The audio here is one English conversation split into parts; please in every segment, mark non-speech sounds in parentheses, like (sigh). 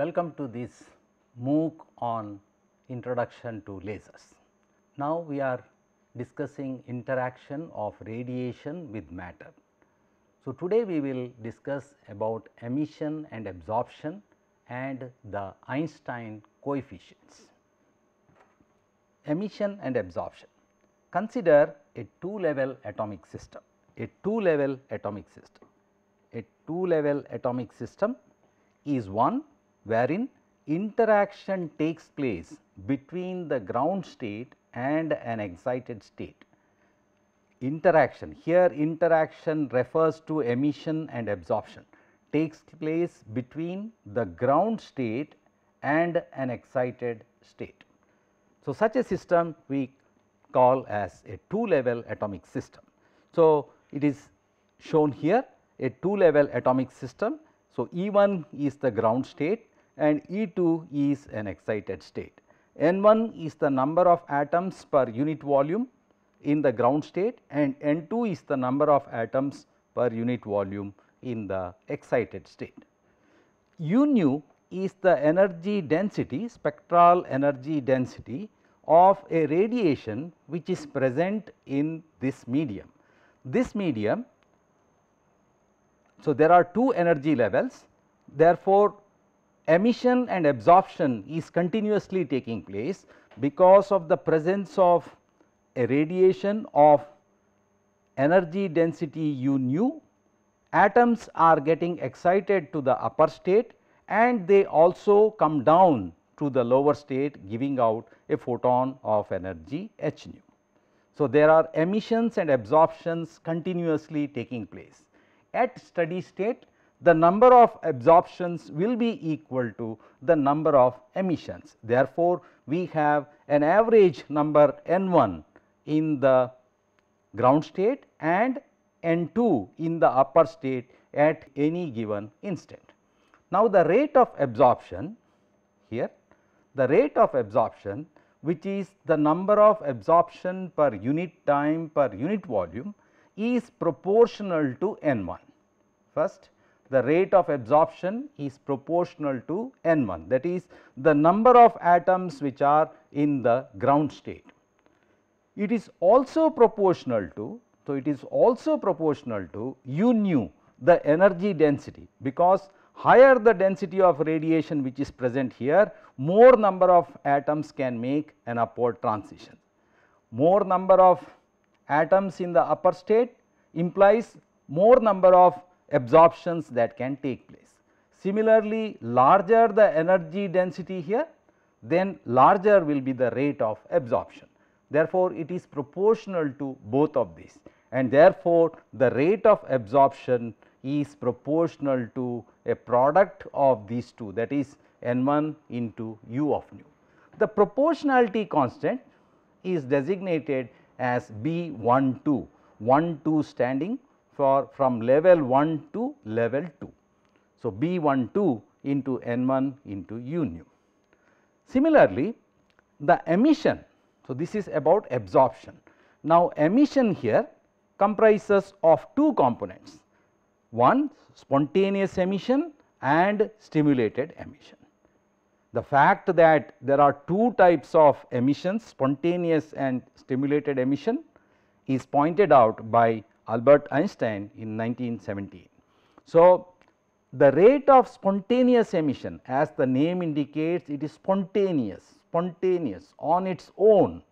Welcome to this MOOC on Introduction to Lasers. Now we are discussing interaction of radiation with matter. So today we will discuss about emission and absorption and the Einstein coefficients. Emission and absorption. Consider a two level atomic system, a two level atomic system. A two level atomic system is one wherein interaction takes place between the ground state and an excited state. Interaction here interaction refers to emission and absorption takes place between the ground state and an excited state. So, such a system we call as a two level atomic system. So, it is shown here a two level atomic system. So, E 1 is the ground state and E2 is an excited state. N1 is the number of atoms per unit volume in the ground state and N2 is the number of atoms per unit volume in the excited state. U nu is the energy density spectral energy density of a radiation which is present in this medium. This medium, so there are two energy levels therefore, emission and absorption is continuously taking place because of the presence of a radiation of energy density u nu atoms are getting excited to the upper state and they also come down to the lower state giving out a photon of energy h nu. So, there are emissions and absorptions continuously taking place. At steady state the number of absorptions will be equal to the number of emissions. Therefore, we have an average number N1 in the ground state and N2 in the upper state at any given instant. Now, the rate of absorption here, the rate of absorption which is the number of absorption per unit time per unit volume is proportional to N1. First, the rate of absorption is proportional to N1 that is the number of atoms which are in the ground state. It is also proportional to, so it is also proportional to U nu the energy density because higher the density of radiation which is present here more number of atoms can make an upward transition. More number of atoms in the upper state implies more number of absorptions that can take place. Similarly, larger the energy density here then larger will be the rate of absorption. Therefore, it is proportional to both of these and therefore, the rate of absorption is proportional to a product of these two that is n 1 into u of nu. The proportionality constant is designated as B 1 2, 1 2 standing for from level 1 to level 2. So, B 1 2 into N 1 into U nu. Similarly, the emission, so this is about absorption. Now, emission here comprises of two components, one spontaneous emission and stimulated emission. The fact that there are two types of emissions spontaneous and stimulated emission is pointed out by Albert Einstein in 1917. So, the rate of spontaneous emission as the name indicates it is spontaneous, spontaneous on its own.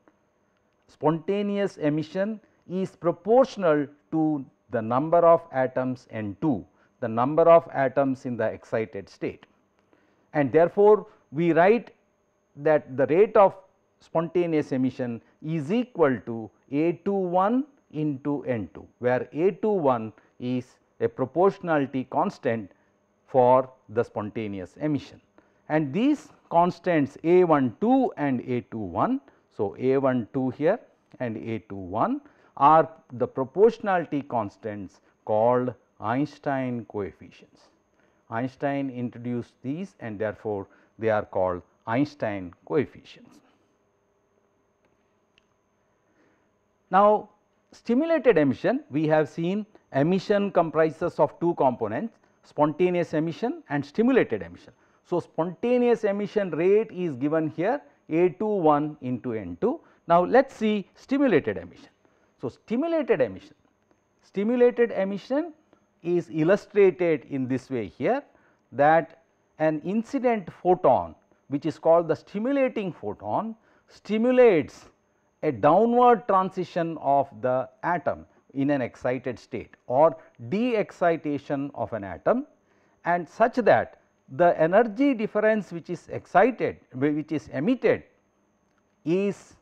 Spontaneous emission is proportional to the number of atoms N2, the number of atoms in the excited state. And therefore, we write that the rate of spontaneous emission is equal to A21 into N 2 where A 2 1 is a proportionality constant for the spontaneous emission. And these constants A 1 2 and A 2 1. So, A 1 2 here and A 2 1 are the proportionality constants called Einstein coefficients. Einstein introduced these and therefore, they are called Einstein coefficients. Now, stimulated emission we have seen emission comprises of two components spontaneous emission and stimulated emission. So, spontaneous emission rate is given here A21 into N2. Now, let us see stimulated emission. So, stimulated emission, stimulated emission is illustrated in this way here that an incident photon which is called the stimulating photon stimulates a downward transition of the atom in an excited state or de-excitation of an atom and such that the energy difference which is excited which is emitted is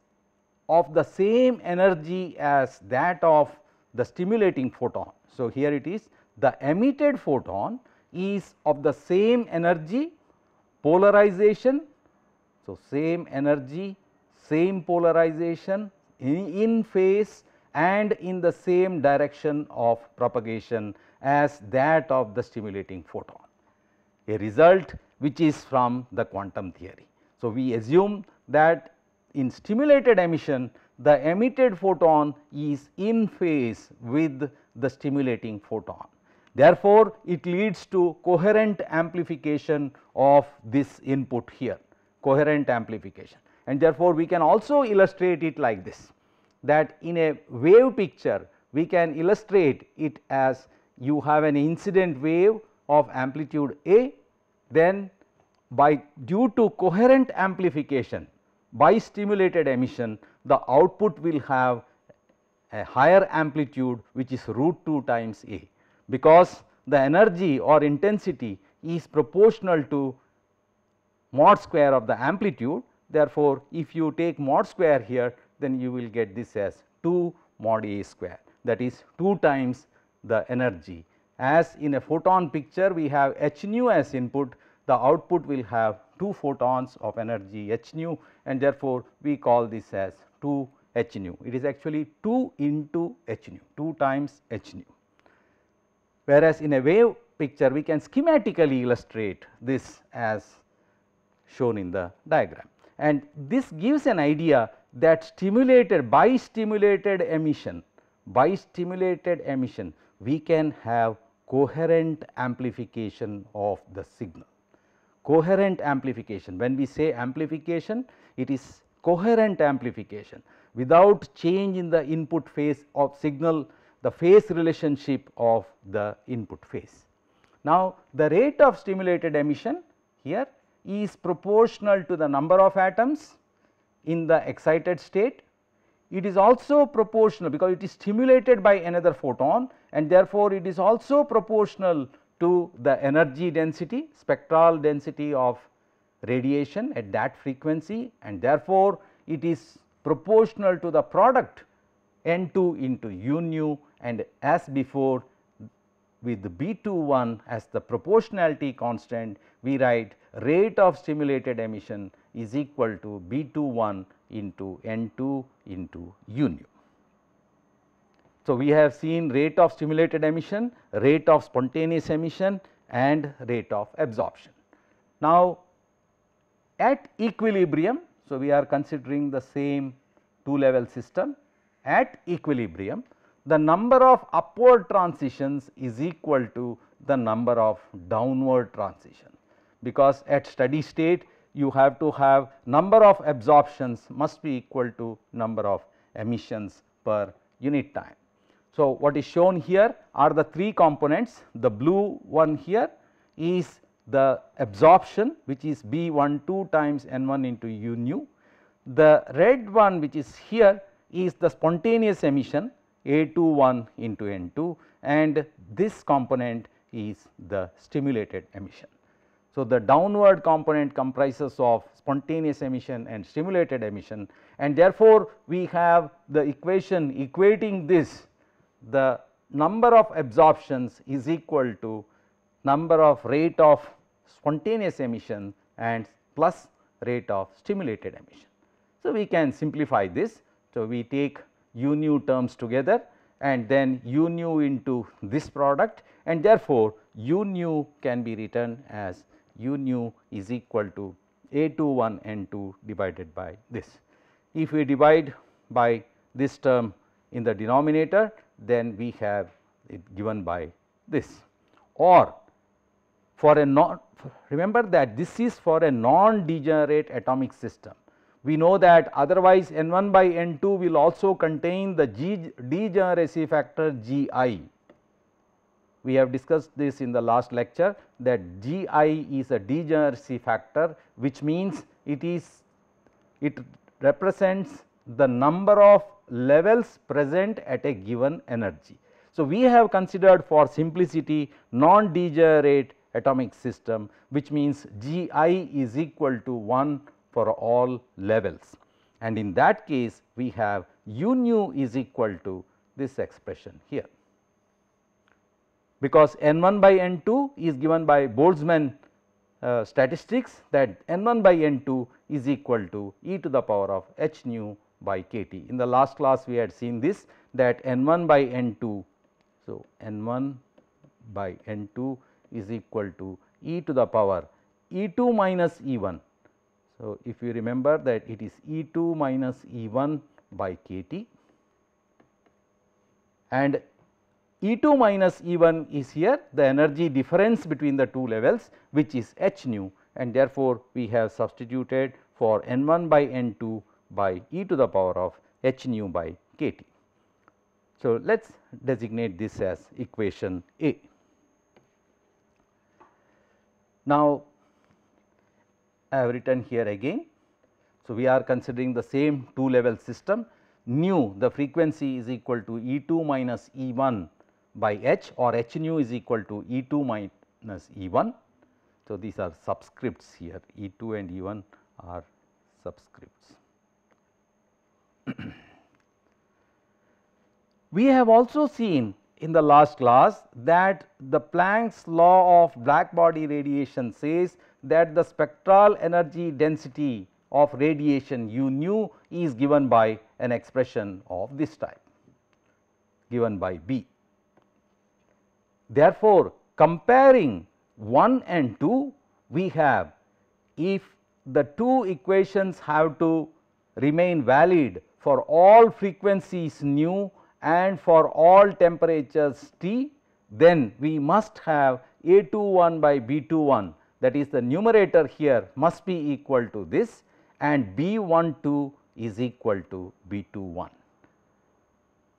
of the same energy as that of the stimulating photon. So, here it is the emitted photon is of the same energy polarization. So, same energy same polarization in, phase and in the same direction of propagation as that of the stimulating photon, a result which is from the quantum theory. So, we assume that in stimulated emission the emitted photon is in phase with the stimulating photon. Therefore, it leads to coherent amplification of this input here, coherent amplification and therefore, we can also illustrate it like this that in a wave picture we can illustrate it as you have an incident wave of amplitude A then by due to coherent amplification by stimulated emission the output will have a higher amplitude which is root 2 times A because the energy or intensity is proportional to mod square of the amplitude Therefore, if you take mod square here then you will get this as 2 mod A square that is 2 times the energy. As in a photon picture we have h nu as input the output will have 2 photons of energy h nu and therefore, we call this as 2 h nu. It is actually 2 into h nu 2 times h nu. Whereas, in a wave picture we can schematically illustrate this as shown in the diagram and this gives an idea that stimulated by stimulated emission by stimulated emission we can have coherent amplification of the signal. Coherent amplification when we say amplification it is coherent amplification without change in the input phase of signal the phase relationship of the input phase. Now, the rate of stimulated emission here is proportional to the number of atoms in the excited state. It is also proportional because it is stimulated by another photon and therefore, it is also proportional to the energy density spectral density of radiation at that frequency and therefore, it is proportional to the product N 2 into U nu and as before with B21 as the proportionality constant, we write rate of stimulated emission is equal to B21 into N2 into u nu. So, we have seen rate of stimulated emission, rate of spontaneous emission and rate of absorption. Now, at equilibrium, so we are considering the same two level system at equilibrium, the number of upward transitions is equal to the number of downward transition because at steady state you have to have number of absorptions must be equal to number of emissions per unit time. So, what is shown here are the three components the blue one here is the absorption which is B12 times N1 into U nu. The red one which is here is the spontaneous emission a21 into N2 and this component is the stimulated emission. So, the downward component comprises of spontaneous emission and stimulated emission and therefore, we have the equation equating this the number of absorptions is equal to number of rate of spontaneous emission and plus rate of stimulated emission. So, we can simplify this. So, we take u nu terms together and then u nu into this product and therefore, u nu can be written as u nu is equal to a 2 1 n 2 divided by this. If we divide by this term in the denominator then we have it given by this or for a non remember that this is for a non degenerate atomic system. We know that otherwise N1 by N2 will also contain the G degeneracy factor Gi. We have discussed this in the last lecture that Gi is a degeneracy factor which means it is it represents the number of levels present at a given energy. So, we have considered for simplicity non-degenerate atomic system which means Gi is equal to 1 for all levels and in that case we have u nu is equal to this expression here. Because n 1 by n 2 is given by Boltzmann uh, statistics that n 1 by n 2 is equal to e to the power of h nu by k t. In the last class we had seen this that n 1 by n 2. So, n 1 by n 2 is equal to e to the power e 2 minus e 1 so, if you remember that it is E 2 minus E 1 by k T and E 2 minus E 1 is here the energy difference between the two levels which is h nu and therefore, we have substituted for n 1 by n 2 by e to the power of h nu by k T. So, let us designate this as equation A. Now, I have written here again. So, we are considering the same two level system nu the frequency is equal to E 2 minus E 1 by h or h nu is equal to E 2 minus E 1. So, these are subscripts here E 2 and E 1 are subscripts. (clears throat) we have also seen in the last class that the Planck's law of black body radiation says that the spectral energy density of radiation u nu is given by an expression of this type given by B. Therefore, comparing 1 and 2 we have if the two equations have to remain valid for all frequencies nu and for all temperatures T, then we must have A two one by B two one that is the numerator here must be equal to this and B12 is equal to B21.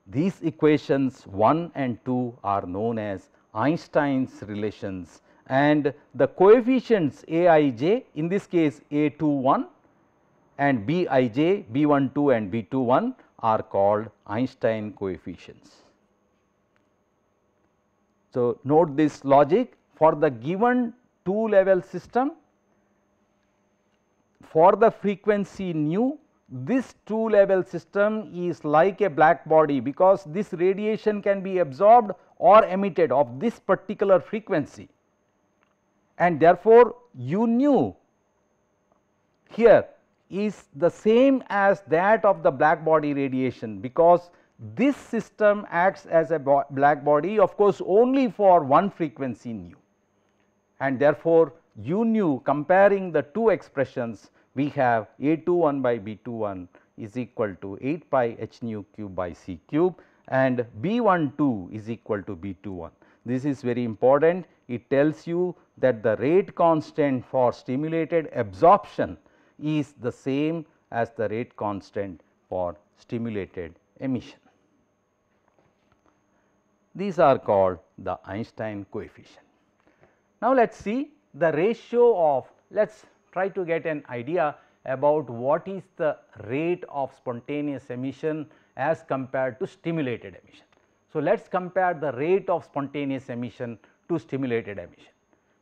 These equations 1 and 2 are known as Einstein's relations and the coefficients Aij in this case A21 and Bij B12 and B21 are called Einstein coefficients. So, note this logic for the given two level system for the frequency nu this two level system is like a black body because this radiation can be absorbed or emitted of this particular frequency and therefore u nu here is the same as that of the black body radiation because this system acts as a black body of course only for one frequency nu and therefore, you knew comparing the two expressions we have A 2 1 by B 2 1 is equal to 8 pi h nu cube by c cube and B 1 2 is equal to B 2 1. This is very important it tells you that the rate constant for stimulated absorption is the same as the rate constant for stimulated emission. These are called the Einstein coefficient. Now, let us see the ratio of let us try to get an idea about what is the rate of spontaneous emission as compared to stimulated emission. So, let us compare the rate of spontaneous emission to stimulated emission.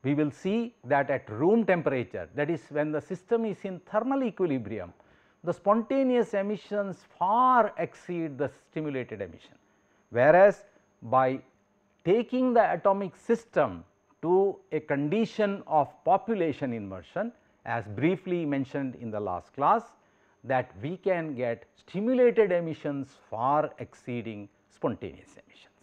We will see that at room temperature that is when the system is in thermal equilibrium the spontaneous emissions far exceed the stimulated emission. Whereas, by taking the atomic system to a condition of population inversion as briefly mentioned in the last class that we can get stimulated emissions far exceeding spontaneous emissions.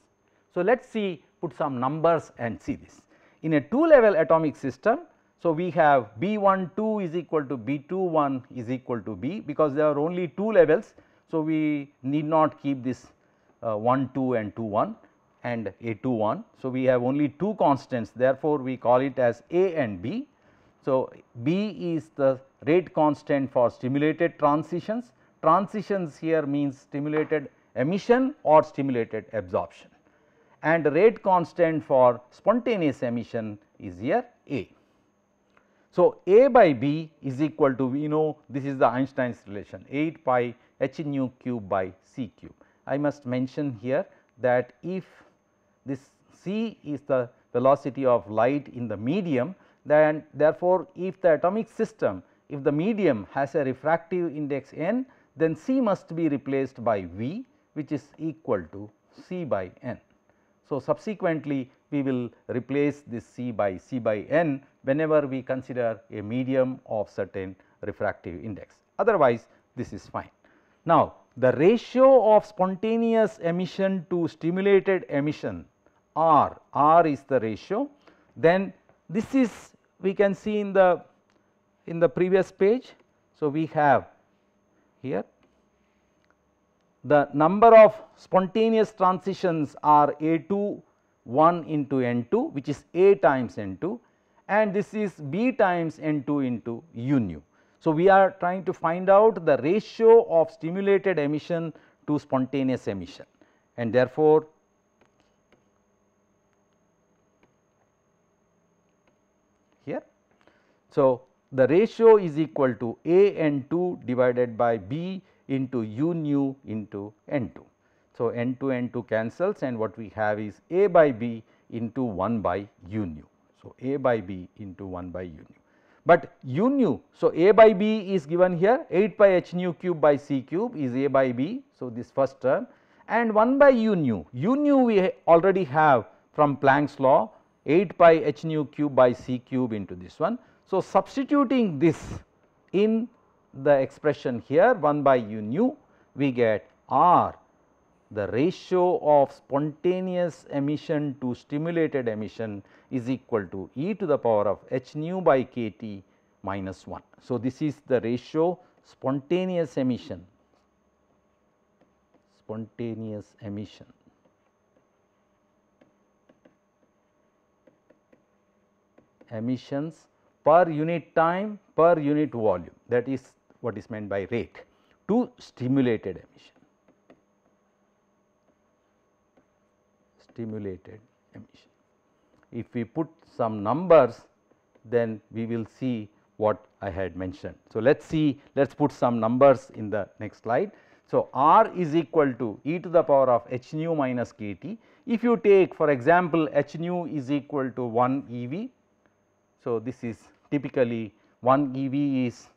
So, let us see put some numbers and see this. In a two level atomic system, so we have B12 is equal to B21 is equal to B because there are only two levels. So, we need not keep this uh, 1 2 and 2 1 and A21. So, we have only two constants therefore, we call it as A and B. So, B is the rate constant for stimulated transitions. Transitions here means stimulated emission or stimulated absorption and rate constant for spontaneous emission is here A. So, A by B is equal to we know this is the Einstein's relation 8 pi h nu cube by c cube. I must mention here that if this c is the velocity of light in the medium then therefore, if the atomic system if the medium has a refractive index n then c must be replaced by v which is equal to c by n. So, subsequently we will replace this c by c by n whenever we consider a medium of certain refractive index otherwise this is fine. Now, the ratio of spontaneous emission to stimulated emission R, R is the ratio. Then this is we can see in the in the previous page. So, we have here the number of spontaneous transitions are A2 1 into N2 which is A times N2 and this is B times N2 into U nu. So, we are trying to find out the ratio of stimulated emission to spontaneous emission and therefore, So, the ratio is equal to A n 2 divided by B into u nu into n 2. So, n 2 n 2 cancels and what we have is A by B into 1 by u nu. So, A by B into 1 by u nu. But u nu, so A by B is given here 8 by h nu cube by c cube is A by B. So, this first term and 1 by u nu, u nu we already have from Planck's law 8 pi h nu cube by c cube into this one. So, substituting this in the expression here 1 by u nu we get R the ratio of spontaneous emission to stimulated emission is equal to e to the power of h nu by k t minus 1. So, this is the ratio spontaneous emission spontaneous emission emissions per unit time per unit volume that is what is meant by rate to stimulated emission. Stimulated emission. If we put some numbers then we will see what I had mentioned. So, let us see let us put some numbers in the next slide. So, R is equal to e to the power of h nu minus k t. If you take for example, h nu is equal to 1 e v so, this is typically 1 EV is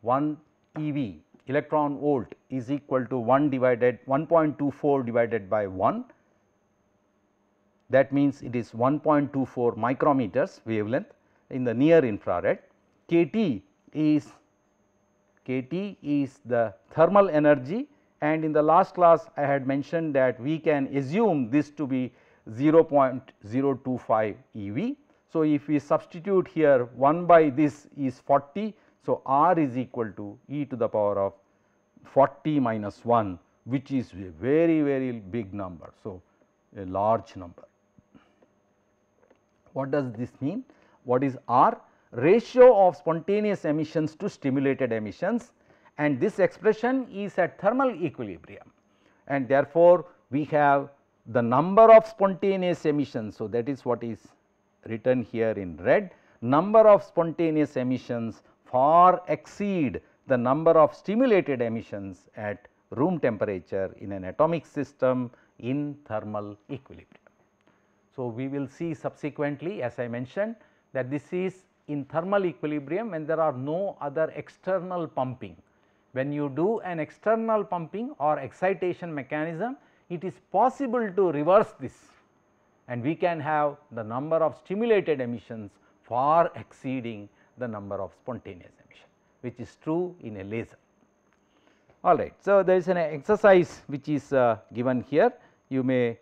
1 EV electron volt is equal to 1 divided 1.24 divided by 1 that means it is 1.24 micrometers wavelength in the near infrared kT is kT is the thermal energy and in the last class I had mentioned that we can assume this to be 0.025 eV so, if we substitute here 1 by this is 40. So, r is equal to e to the power of 40 minus 1 which is a very very big number. So, a large number. What does this mean? What is r? Ratio of spontaneous emissions to stimulated emissions and this expression is at thermal equilibrium and therefore, we have the number of spontaneous emissions. So, that is what is written here in red, number of spontaneous emissions far exceed the number of stimulated emissions at room temperature in an atomic system in thermal equilibrium. So, we will see subsequently as I mentioned that this is in thermal equilibrium when there are no other external pumping. When you do an external pumping or excitation mechanism, it is possible to reverse this and we can have the number of stimulated emissions far exceeding the number of spontaneous emission which is true in a laser. All right. So, there is an exercise which is uh, given here you may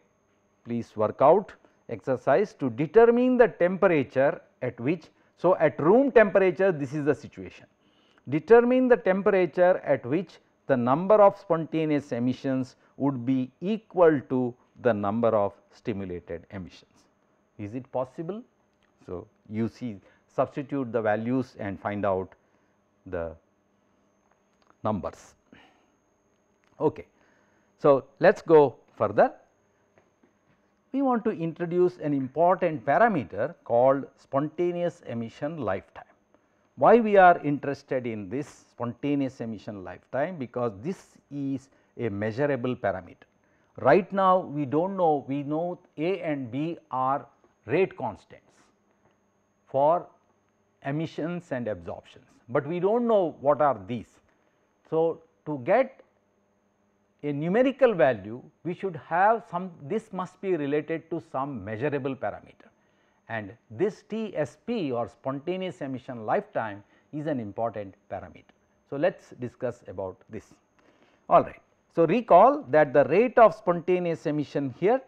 please work out exercise to determine the temperature at which. So, at room temperature this is the situation determine the temperature at which the number of spontaneous emissions would be equal to the number of stimulated emissions. Is it possible? So, you see substitute the values and find out the numbers. Okay. So, let us go further. We want to introduce an important parameter called spontaneous emission lifetime. Why we are interested in this spontaneous emission lifetime? Because this is a measurable parameter. Right now, we do not know, we know A and B are rate constants for emissions and absorptions, but we do not know what are these. So, to get a numerical value, we should have some, this must be related to some measurable parameter and this TSP or spontaneous emission lifetime is an important parameter. So, let us discuss about this. All right. So, recall that the rate of spontaneous emission here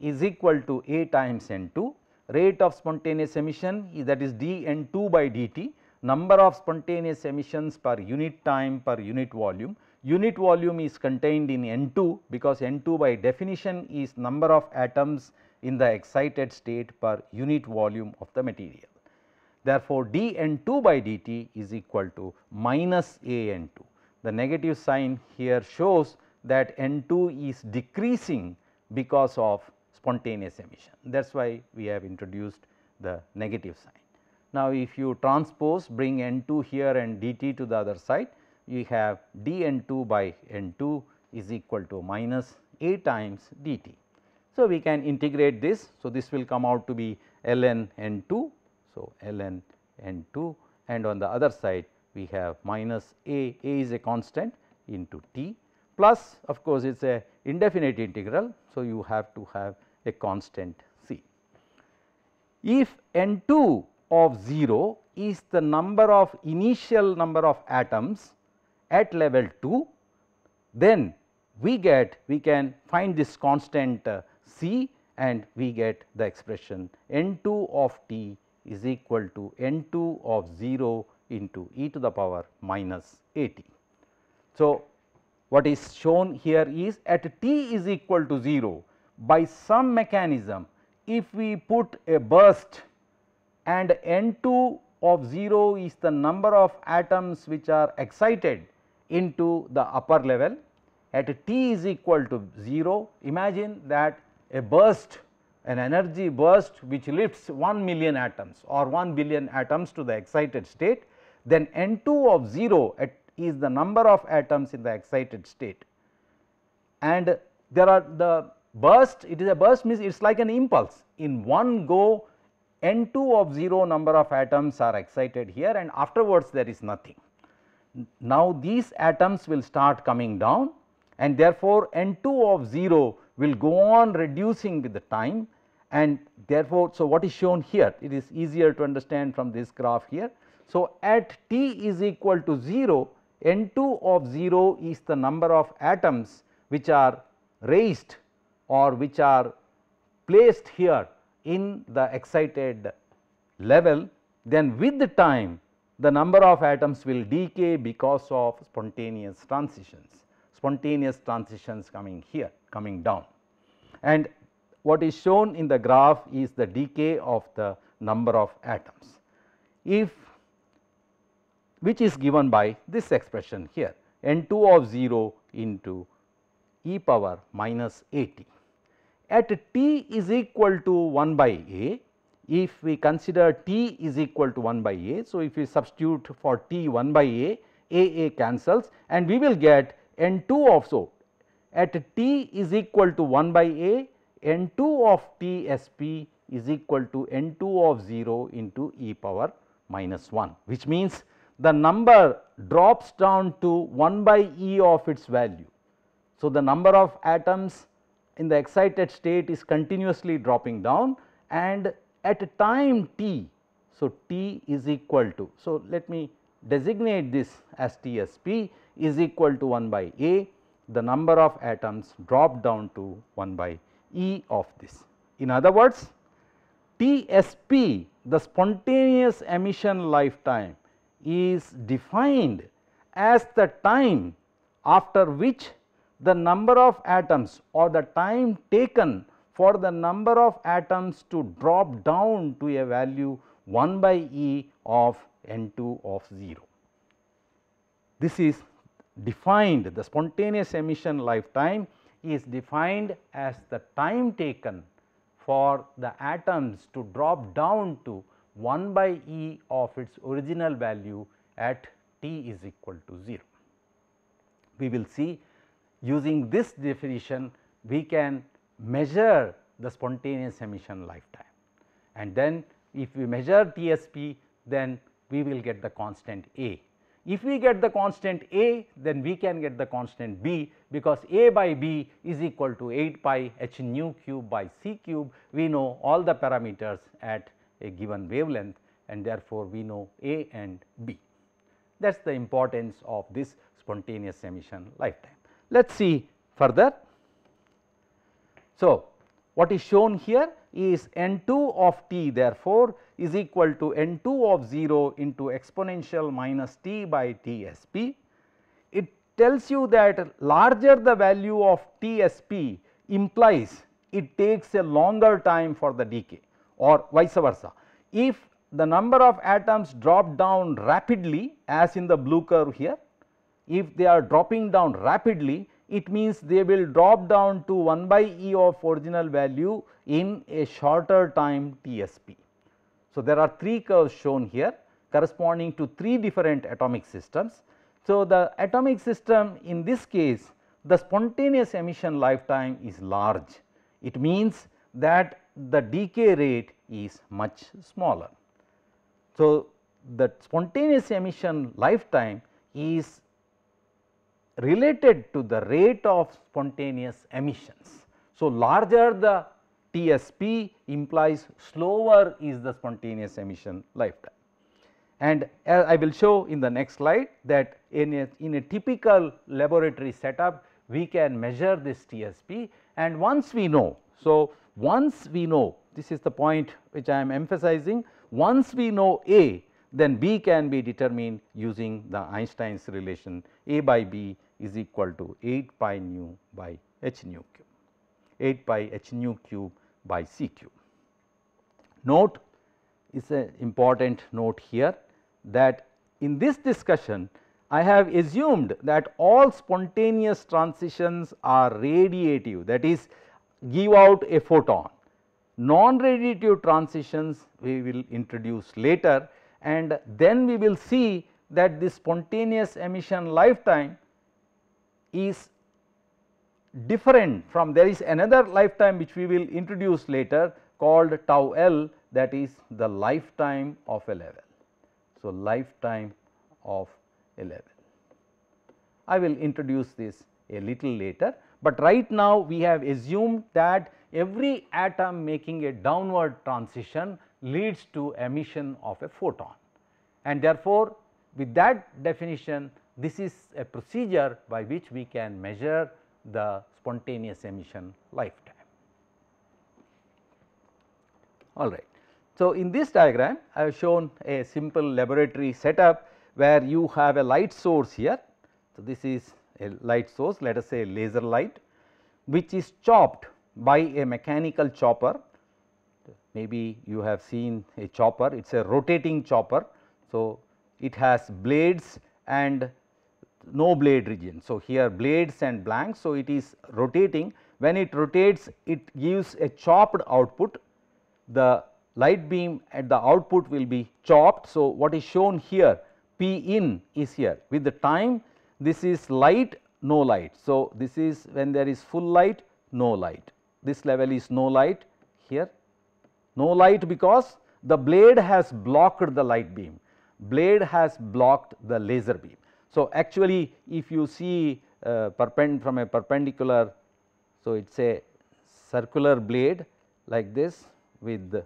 is equal to A times N2, rate of spontaneous emission is that is dN2 by dt, number of spontaneous emissions per unit time per unit volume. Unit volume is contained in N2 because N2 by definition is number of atoms in the excited state per unit volume of the material. Therefore, dN2 by dt is equal to minus AN2. The negative sign here shows that N2 is decreasing because of spontaneous emission. That is why we have introduced the negative sign. Now, if you transpose bring N2 here and dT to the other side, you have dN2 by N2 is equal to minus A times dT. So, we can integrate this. So, this will come out to be ln N2. So, ln N2 and on the other side we have minus A, A is a constant into T plus of course it is a indefinite integral. So, you have to have a constant c. If n 2 of 0 is the number of initial number of atoms at level 2, then we get we can find this constant uh, c and we get the expression n 2 of t is equal to n 2 of 0 into e to the power minus a t. So, what is shown here is at t is equal to 0 by some mechanism if we put a burst and N2 of 0 is the number of atoms which are excited into the upper level at t is equal to 0 imagine that a burst an energy burst which lifts 1 million atoms or 1 billion atoms to the excited state then N2 of 0 at is the number of atoms in the excited state and there are the burst it is a burst means it is like an impulse in one go n2 of 0 number of atoms are excited here and afterwards there is nothing. Now these atoms will start coming down and therefore n2 of 0 will go on reducing with the time and therefore, so what is shown here it is easier to understand from this graph here. So at t is equal to 0 N2 of 0 is the number of atoms which are raised or which are placed here in the excited level then with the time the number of atoms will decay because of spontaneous transitions, spontaneous transitions coming here coming down. And what is shown in the graph is the decay of the number of atoms. If which is given by this expression here n 2 of 0 into e power minus a t. At t is equal to 1 by a, if we consider t is equal to 1 by a. So, if we substitute for t 1 by a, a a cancels and we will get n 2 of so at t is equal to 1 by a n 2 of t s p is equal to n 2 of 0 into e power minus 1 which means the number drops down to 1 by E of its value. So, the number of atoms in the excited state is continuously dropping down and at time t. So, t is equal to. So, let me designate this as TSP is equal to 1 by A the number of atoms drop down to 1 by E of this. In other words TSP the spontaneous emission lifetime is defined as the time after which the number of atoms or the time taken for the number of atoms to drop down to a value 1 by E of N2 of 0. This is defined the spontaneous emission lifetime is defined as the time taken for the atoms to drop down to 1 by e of its original value at t is equal to 0. We will see using this definition we can measure the spontaneous emission lifetime and then if we measure TSP then we will get the constant A. If we get the constant A then we can get the constant B because A by B is equal to 8 pi h nu cube by C cube we know all the parameters at a given wavelength and therefore, we know A and B. That is the importance of this spontaneous emission lifetime. Let us see further. So, what is shown here is n 2 of t therefore, is equal to n 2 of 0 into exponential minus t by t s p. It tells you that larger the value of t s p implies it takes a longer time for the decay or vice versa. If the number of atoms drop down rapidly as in the blue curve here, if they are dropping down rapidly it means they will drop down to 1 by e of original value in a shorter time TSP. So, there are 3 curves shown here corresponding to 3 different atomic systems. So, the atomic system in this case the spontaneous emission lifetime is large. It means that the decay rate is much smaller. So, the spontaneous emission lifetime is related to the rate of spontaneous emissions. So, larger the TSP implies slower is the spontaneous emission lifetime. And uh, I will show in the next slide that in a, in a typical laboratory setup we can measure this TSP and once we know. So, once we know this is the point which I am emphasizing once we know A then B can be determined using the Einstein's relation A by B is equal to 8 pi nu by h nu cube 8 pi h nu cube by C cube. Note is an important note here that in this discussion I have assumed that all spontaneous transitions are radiative that is give out a photon. Non-radiative transitions we will introduce later and then we will see that the spontaneous emission lifetime is different from there is another lifetime which we will introduce later called tau L that is the lifetime of a level. So, lifetime of a level. I will introduce this a little later but right now we have assumed that every atom making a downward transition leads to emission of a photon. And therefore, with that definition this is a procedure by which we can measure the spontaneous emission lifetime. All right. So, in this diagram I have shown a simple laboratory setup where you have a light source here. So, this is a light source let us say laser light which is chopped by a mechanical chopper. Maybe you have seen a chopper, it is a rotating chopper. So, it has blades and no blade region. So, here blades and blank. So, it is rotating. When it rotates, it gives a chopped output. The light beam at the output will be chopped. So, what is shown here P in is here with the time this is light no light. So, this is when there is full light no light this level is no light here no light because the blade has blocked the light beam blade has blocked the laser beam. So, actually if you see uh, from a perpendicular so it is a circular blade like this with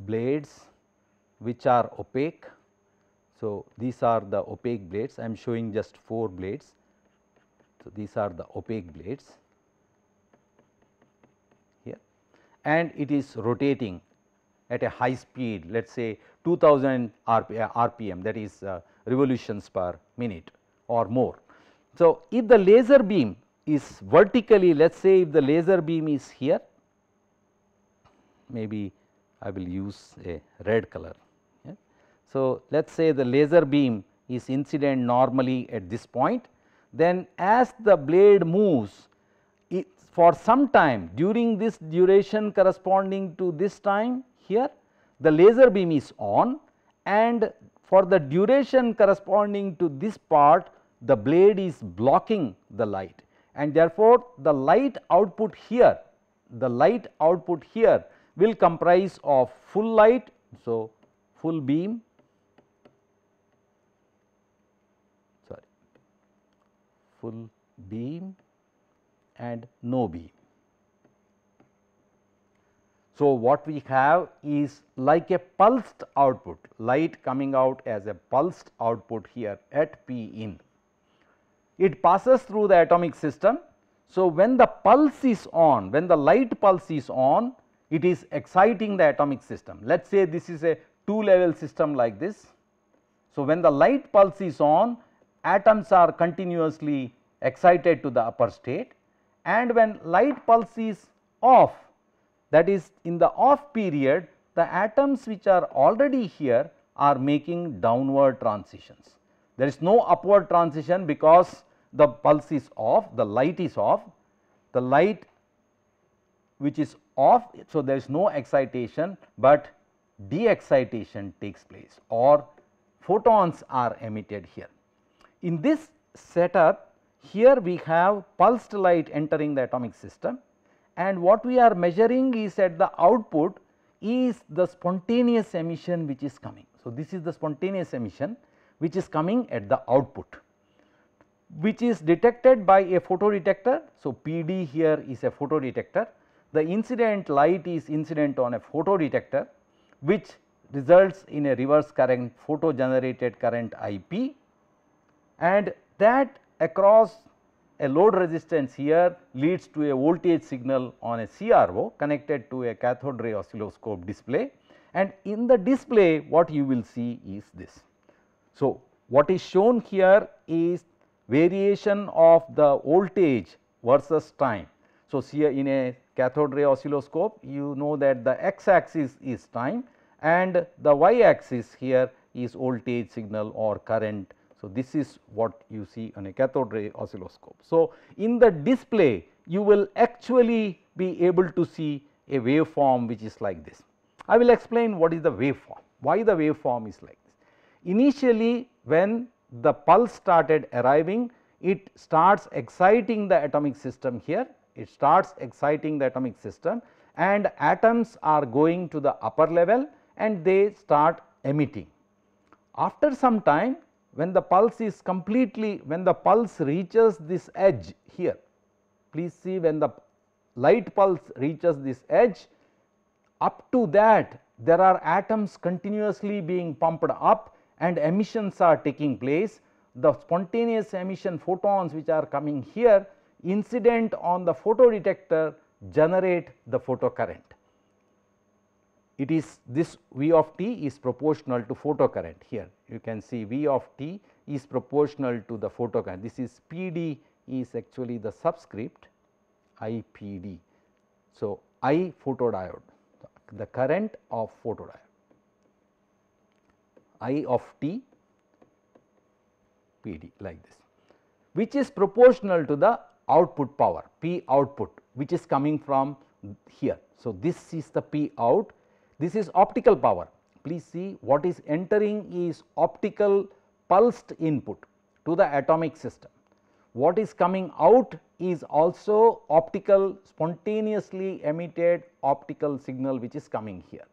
blades which are opaque so, these are the opaque blades I am showing just 4 blades. So, these are the opaque blades here and it is rotating at a high speed let us say 2000 RP, uh, rpm that is uh, revolutions per minute or more. So, if the laser beam is vertically let us say if the laser beam is here maybe I will use a red color so, let us say the laser beam is incident normally at this point then as the blade moves for some time during this duration corresponding to this time here the laser beam is on and for the duration corresponding to this part the blade is blocking the light and therefore the light output here the light output here will comprise of full light so full beam full beam and no beam. So, what we have is like a pulsed output light coming out as a pulsed output here at P in. It passes through the atomic system. So, when the pulse is on when the light pulse is on it is exciting the atomic system. Let us say this is a two level system like this. So, when the light pulse is on atoms are continuously excited to the upper state and when light pulse is off that is in the off period the atoms which are already here are making downward transitions. There is no upward transition because the pulse is off, the light is off, the light which is off. So, there is no excitation, but de-excitation takes place or photons are emitted here. In this setup here we have pulsed light entering the atomic system and what we are measuring is at the output is the spontaneous emission which is coming. So, this is the spontaneous emission which is coming at the output which is detected by a photodetector. So, PD here is a photodetector. The incident light is incident on a photodetector which results in a reverse current photo generated current IP and that across a load resistance here leads to a voltage signal on a CRO connected to a cathode ray oscilloscope display and in the display what you will see is this. So, what is shown here is variation of the voltage versus time. So, see in a cathode ray oscilloscope you know that the x axis is time and the y axis here is voltage signal or current so, this is what you see on a cathode ray oscilloscope. So, in the display you will actually be able to see a waveform which is like this. I will explain what is the waveform, why the waveform is like this. Initially when the pulse started arriving it starts exciting the atomic system here, it starts exciting the atomic system and atoms are going to the upper level and they start emitting. After some time when the pulse is completely when the pulse reaches this edge here please see when the light pulse reaches this edge up to that there are atoms continuously being pumped up and emissions are taking place the spontaneous emission photons which are coming here incident on the photodetector generate the photocurrent it is this V of t is proportional to photocurrent here you can see V of t is proportional to the photocurrent this is PD is actually the subscript IPD. So, I photodiode the current of photodiode I of t PD like this which is proportional to the output power P output which is coming from here. So, this is the P out this is optical power. Please see what is entering is optical pulsed input to the atomic system. What is coming out is also optical spontaneously emitted optical signal which is coming here.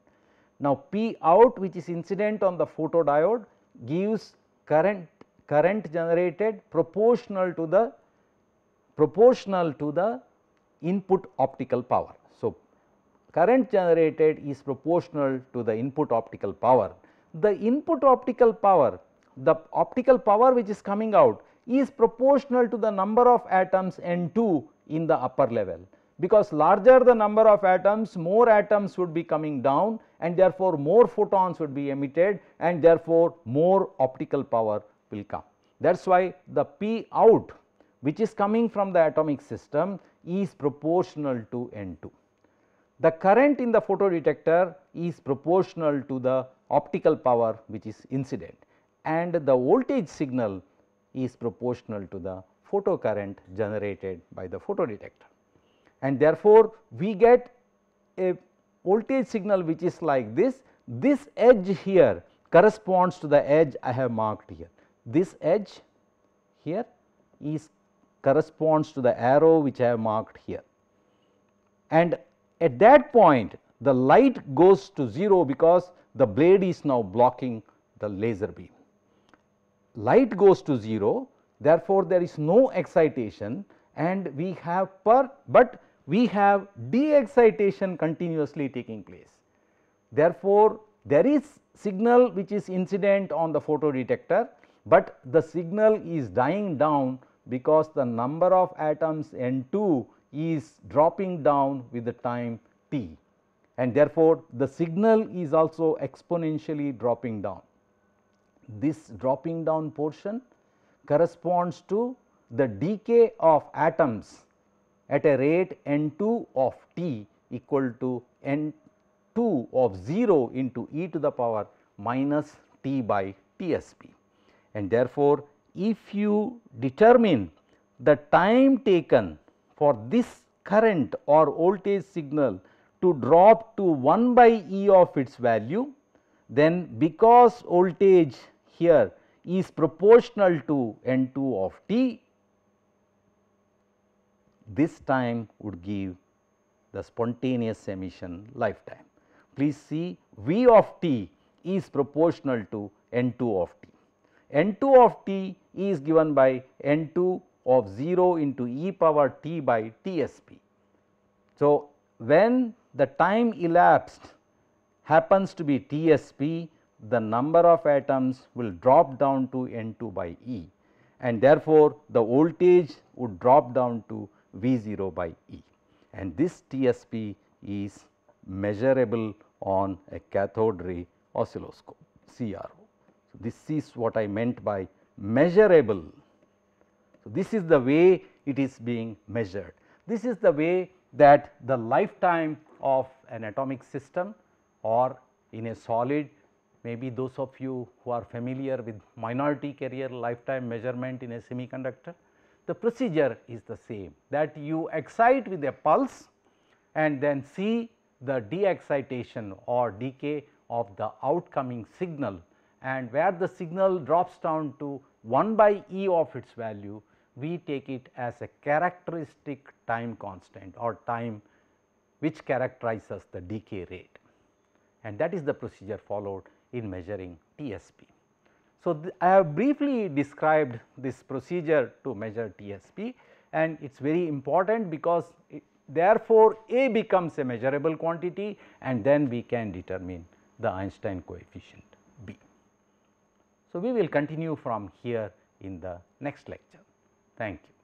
Now, P out which is incident on the photodiode gives current current generated proportional to the proportional to the input optical power current generated is proportional to the input optical power. The input optical power, the optical power which is coming out is proportional to the number of atoms N2 in the upper level because larger the number of atoms more atoms would be coming down and therefore more photons would be emitted and therefore more optical power will come. That is why the P out which is coming from the atomic system is proportional to N2 the current in the photodetector is proportional to the optical power which is incident and the voltage signal is proportional to the photo current generated by the photodetector. And therefore, we get a voltage signal which is like this, this edge here corresponds to the edge I have marked here. This edge here is corresponds to the arrow which I have marked here and at that point the light goes to 0 because the blade is now blocking the laser beam. Light goes to 0 therefore, there is no excitation and we have per, but we have de-excitation continuously taking place. Therefore, there is signal which is incident on the photodetector, but the signal is dying down because the number of atoms N 2 is dropping down with the time t and therefore, the signal is also exponentially dropping down. This dropping down portion corresponds to the decay of atoms at a rate n 2 of t equal to n 2 of 0 into e to the power minus t by Tsp. And therefore, if you determine the time taken for this current or voltage signal to drop to 1 by E of its value, then because voltage here is proportional to N 2 of t, this time would give the spontaneous emission lifetime. Please see V of t is proportional to N 2 of t. N 2 of t is given by N 2 of 0 into e power t by Tsp. So, when the time elapsed happens to be Tsp, the number of atoms will drop down to N2 by E and therefore, the voltage would drop down to V0 by E and this Tsp is measurable on a cathode ray oscilloscope CRO. So, this is what I meant by measurable so, this is the way it is being measured. This is the way that the lifetime of an atomic system or in a solid maybe those of you who are familiar with minority carrier lifetime measurement in a semiconductor, the procedure is the same that you excite with a pulse and then see the de-excitation or decay of the outcoming signal and where the signal drops down to 1 by e of its value, we take it as a characteristic time constant or time which characterizes the decay rate and that is the procedure followed in measuring TSP. So, I have briefly described this procedure to measure TSP and it is very important because it, therefore, A becomes a measurable quantity and then we can determine the Einstein coefficient B. So, we will continue from here in the next lecture. Thank you.